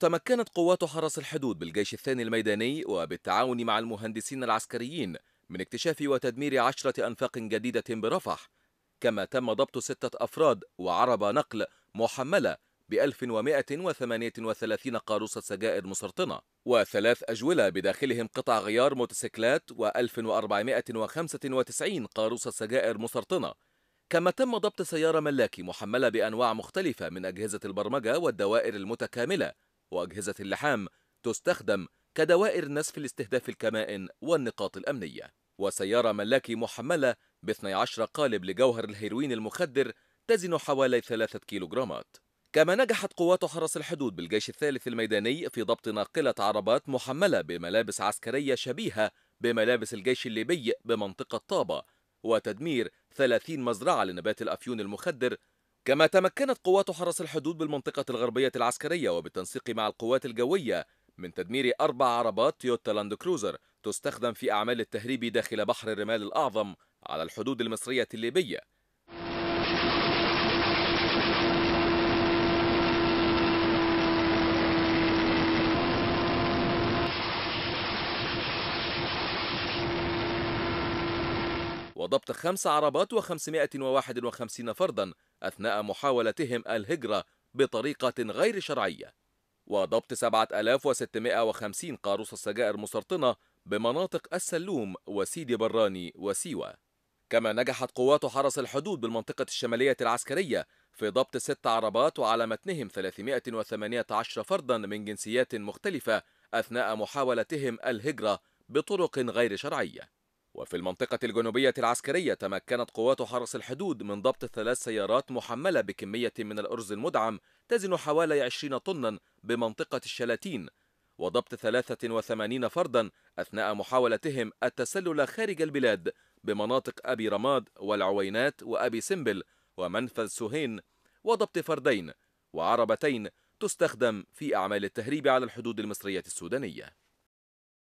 تمكنت قوات حرس الحدود بالجيش الثاني الميداني وبالتعاون مع المهندسين العسكريين من اكتشاف وتدمير عشرة أنفاق جديدة برفح كما تم ضبط ستة أفراد وعربة نقل محملة ب 1138 قاروصة سجائر مسرطنة وثلاث أجولة بداخلهم قطع غيار موتوسيكلات و 1495 قاروصة سجائر مسرطنة كما تم ضبط سيارة ملاكي محملة بأنواع مختلفة من أجهزة البرمجة والدوائر المتكاملة وأجهزة اللحام تستخدم كدوائر نسف لاستهداف الكمائن والنقاط الأمنية وسيارة ملاكي محملة ب 12 قالب لجوهر الهيروين المخدر تزن حوالي 3 كيلوغرامات كما نجحت قوات حرس الحدود بالجيش الثالث الميداني في ضبط ناقلة عربات محملة بملابس عسكرية شبيهة بملابس الجيش الليبي بمنطقة طابة وتدمير 30 مزرعة لنبات الأفيون المخدر كما تمكنت قوات حرس الحدود بالمنطقة الغربية العسكرية وبالتنسيق مع القوات الجوية من تدمير أربع عربات تويوتا لاند كروزر تستخدم في أعمال التهريب داخل بحر الرمال الأعظم على الحدود المصرية الليبية وضبط خمس عربات و551 فردا أثناء محاولتهم الهجرة بطريقة غير شرعية وضبط 7650 قاروص السجائر مسرطنة بمناطق السلوم وسيدي براني وسيوة كما نجحت قوات حرس الحدود بالمنطقة الشمالية العسكرية في ضبط ست عربات وعلى متنهم 318 فردا من جنسيات مختلفة أثناء محاولتهم الهجرة بطرق غير شرعيه وفي المنطقة الجنوبية العسكرية تمكنت قوات حرس الحدود من ضبط ثلاث سيارات محملة بكمية من الأرز المدعم تزن حوالي 20 طنا بمنطقة الشلاتين وضبط 83 فردا أثناء محاولتهم التسلل خارج البلاد بمناطق أبي رماد والعوينات وأبي سمبل ومنفذ سوهين وضبط فردين وعربتين تستخدم في أعمال التهريب على الحدود المصرية السودانية